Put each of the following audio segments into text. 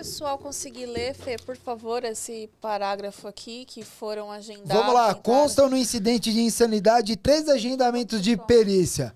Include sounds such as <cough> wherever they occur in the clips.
pessoal conseguir ler, Fê, por favor, esse parágrafo aqui que foram agendados. Vamos lá, constam no incidente de insanidade três agendamentos de perícia.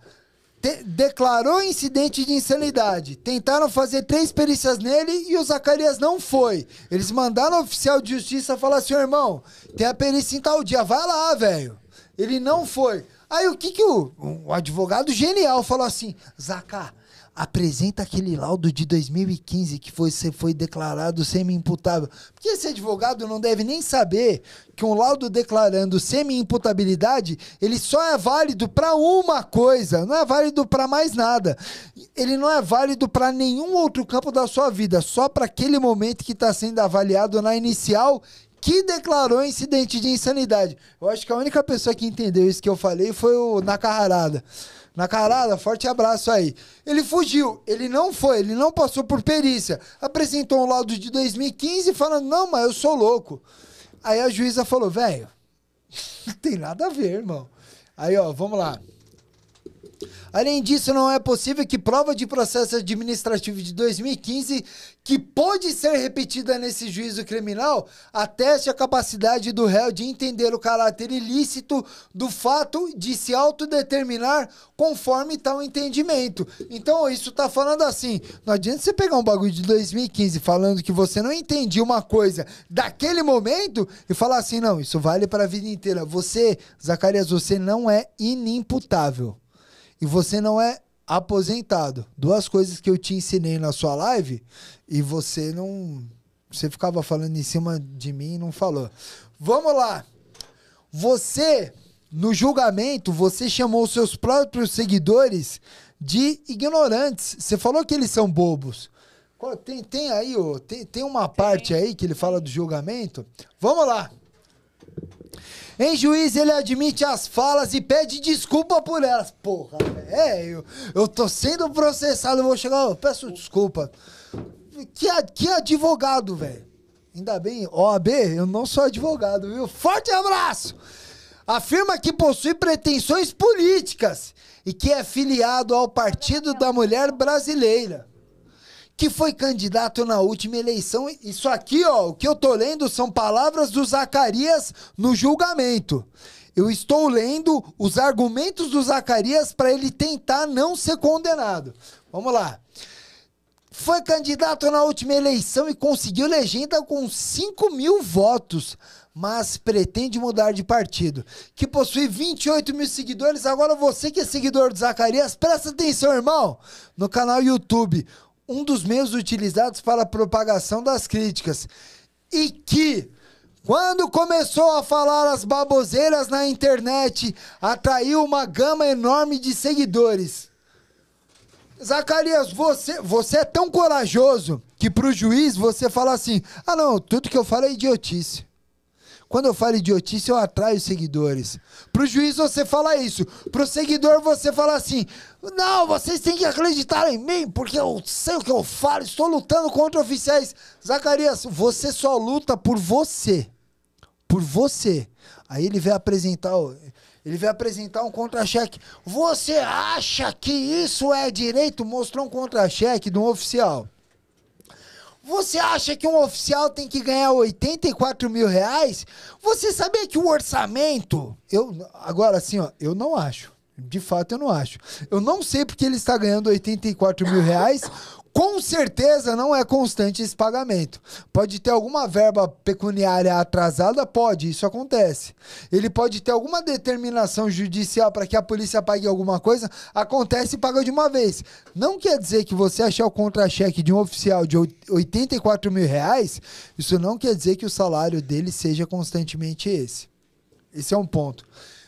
Te declarou incidente de insanidade. Tentaram fazer três perícias nele e o Zacarias não foi. Eles mandaram o oficial de justiça falar assim: irmão, tem a perícia em tal dia, vai lá, velho. Ele não foi. Aí o que que o um advogado genial falou assim: Zacarias apresenta aquele laudo de 2015 que você foi declarado semi-imputável. Porque esse advogado não deve nem saber que um laudo declarando semi-imputabilidade, ele só é válido para uma coisa, não é válido para mais nada. Ele não é válido para nenhum outro campo da sua vida, só para aquele momento que está sendo avaliado na inicial que declarou incidente de insanidade. Eu acho que a única pessoa que entendeu isso que eu falei foi o Nacarada. Nacarada, forte abraço aí. Ele fugiu, ele não foi, ele não passou por perícia. Apresentou um laudo de 2015 falando: não, mas eu sou louco. Aí a juíza falou: velho, <laughs> não tem nada a ver, irmão. Aí, ó, vamos lá. Além disso, não é possível que prova de processo administrativo de 2015, que pode ser repetida nesse juízo criminal, ateste a capacidade do réu de entender o caráter ilícito do fato de se autodeterminar conforme tal entendimento. Então, isso está falando assim: não adianta você pegar um bagulho de 2015 falando que você não entendia uma coisa daquele momento e falar assim: não, isso vale para a vida inteira. Você, Zacarias, você não é inimputável e você não é aposentado. Duas coisas que eu te ensinei na sua live e você não. Você ficava falando em cima de mim e não falou. Vamos lá! Você, no julgamento, você chamou seus próprios seguidores de ignorantes. Você falou que eles são bobos. Tem, tem aí, ó, tem, tem uma parte aí que ele fala do julgamento. Vamos lá! Em juiz, ele admite as falas e pede desculpa por elas. Porra, é, eu, eu tô sendo processado, eu vou chegar, eu peço desculpa. Que, que advogado, velho. Ainda bem, OAB, eu não sou advogado, viu? Forte abraço! Afirma que possui pretensões políticas e que é filiado ao Partido da Mulher Brasileira que foi candidato na última eleição. Isso aqui, ó, o que eu tô lendo são palavras do Zacarias no julgamento. Eu estou lendo os argumentos do Zacarias para ele tentar não ser condenado. Vamos lá. Foi candidato na última eleição e conseguiu legenda com 5 mil votos, mas pretende mudar de partido. Que possui 28 mil seguidores. Agora, você que é seguidor do Zacarias, presta atenção, irmão, no canal YouTube um dos meios utilizados para a propagação das críticas. E que, quando começou a falar as baboseiras na internet, atraiu uma gama enorme de seguidores. Zacarias, você, você é tão corajoso que para o juiz você fala assim: ah, não, tudo que eu falo é idiotice. Quando eu falo idiotice, eu atraio seguidores. Pro juiz você fala isso. Pro seguidor você fala assim: não, vocês têm que acreditar em mim, porque eu sei o que eu falo, estou lutando contra oficiais. Zacarias, você só luta por você. Por você. Aí ele vai apresentar. Ele vai apresentar um contra-cheque. Você acha que isso é direito? Mostrou um contra-cheque de um oficial. Você acha que um oficial tem que ganhar 84 mil reais? Você sabia que o orçamento. Eu, agora, assim, ó, eu não acho. De fato, eu não acho. Eu não sei porque ele está ganhando 84 mil reais com certeza não é constante esse pagamento. Pode ter alguma verba pecuniária atrasada? Pode, isso acontece. Ele pode ter alguma determinação judicial para que a polícia pague alguma coisa? Acontece e paga de uma vez. Não quer dizer que você achar o contra-cheque de um oficial de 84 mil reais, isso não quer dizer que o salário dele seja constantemente esse. Esse é um ponto.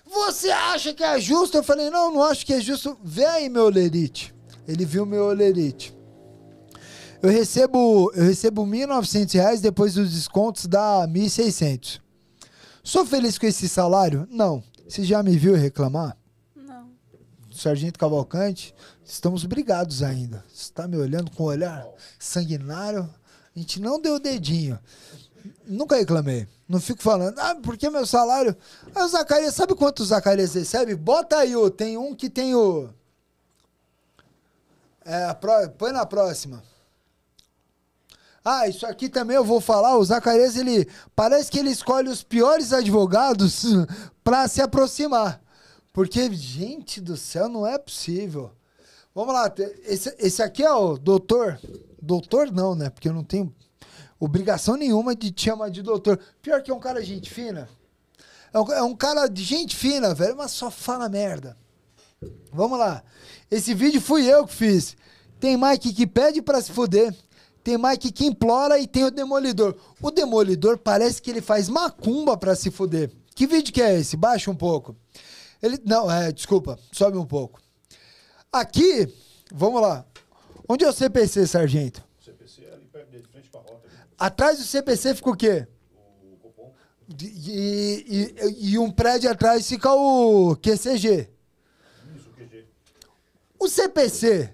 Você acha que é justo? Eu falei, não, não acho que é justo. Vê aí meu olerite. Ele viu meu olerite. Eu recebo, eu recebo R$ 1.900 depois dos descontos dá R$ 1.600. Sou feliz com esse salário? Não. Você já me viu reclamar? Não. Sargento Cavalcante, estamos brigados ainda. Você está me olhando com um olhar sanguinário. A gente não deu o dedinho. Nunca reclamei. Não fico falando, ah, porque meu salário. Ah, o Zacarias, sabe quanto o Zacarias recebe? Bota aí, o tem um que tem o. É, pro... põe na próxima. Ah, isso aqui também eu vou falar. O Zacarias, ele parece que ele escolhe os piores advogados <laughs> para se aproximar. Porque, gente do céu, não é possível. Vamos lá, esse, esse aqui é o doutor. Doutor não, né? Porque eu não tenho obrigação nenhuma de te chamar de doutor. Pior que é um cara gente fina. É um, é um cara de gente fina, velho, mas só fala merda. Vamos lá. Esse vídeo fui eu que fiz. Tem Mike que pede para se fuder. Tem Mike que implora e tem o Demolidor. O Demolidor parece que ele faz macumba para se fuder. Que vídeo que é esse? Baixa um pouco. Ele. Não, é, desculpa, sobe um pouco. Aqui, vamos lá. Onde é o CPC, sargento? O CPC é ali perto, de frente pra rota. Atrás do CPC fica o quê? O E, e, e um prédio atrás fica o QCG. Isso, o QG. O CPC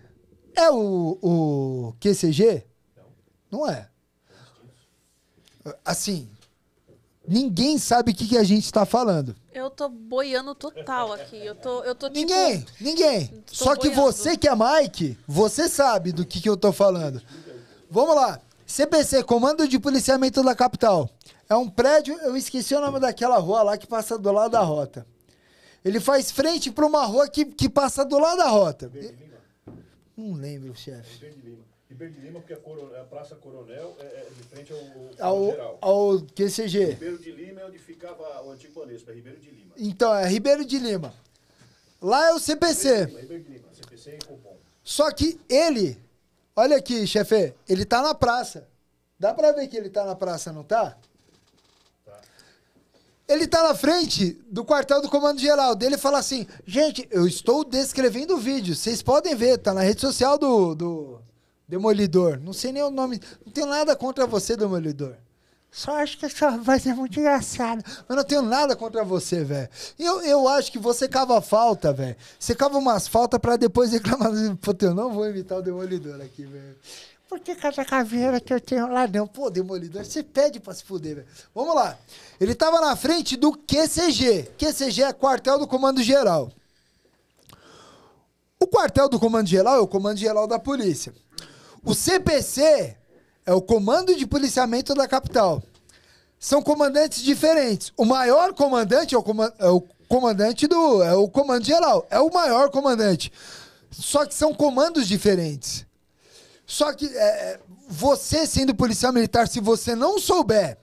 é o, o QCG? Não é. Assim, ninguém sabe o que, que a gente está falando. Eu tô boiando total aqui. Eu tô, eu tô tipo, Ninguém, ninguém. Tô Só que você que é Mike, você sabe do que, que eu tô falando. Vamos lá. CPC, Comando de Policiamento da Capital. É um prédio, eu esqueci o nome daquela rua lá que passa do lado da rota. Ele faz frente para uma rua que, que passa do lado da rota. Não lembro, chefe. É Ribeiro de Lima, porque a, Coronel, a Praça Coronel é, é de frente ao, ao, ao, geral. ao QCG. Ribeiro de Lima é onde ficava o antigo Banespa, é Ribeiro de Lima. Então, é Ribeiro de Lima. Lá é o CPC. Ribeiro de Lima, Ribeiro de Lima CPC e Só que ele, olha aqui, chefe, ele tá na praça. Dá pra ver que ele tá na praça, não tá? tá. Ele tá na frente do quartel do Comando Geral. Dele fala assim: gente, eu estou descrevendo o vídeo. Vocês podem ver, tá na rede social do, do, Demolidor. Não sei nem o nome. Não tenho nada contra você, Demolidor. Só acho que a sua voz é muito engraçada. Mas não tenho nada contra você, velho. Eu, eu acho que você cava falta, velho. Você cava umas faltas pra depois reclamar. <laughs> Pô, eu não vou imitar o Demolidor aqui, velho. Por que cada caveira que eu tenho lá não? Pô, Demolidor, você pede pra se fuder, velho. Vamos lá. Ele tava na frente do QCG. QCG é Quartel do Comando Geral. O quartel do Comando Geral é o Comando Geral da Polícia. O CPC é o Comando de Policiamento da Capital. São comandantes diferentes. O maior comandante é o, é o comandante do. É o comando geral. É o maior comandante. Só que são comandos diferentes. Só que é, é você, sendo policial militar, se você não souber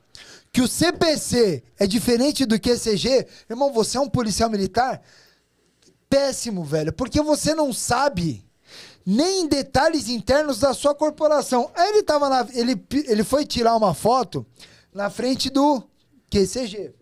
que o CPC é diferente do QCG, irmão, você é um policial militar péssimo, velho. Porque você não sabe nem em detalhes internos da sua corporação. Aí ele tava na, ele, ele foi tirar uma foto na frente do QCG.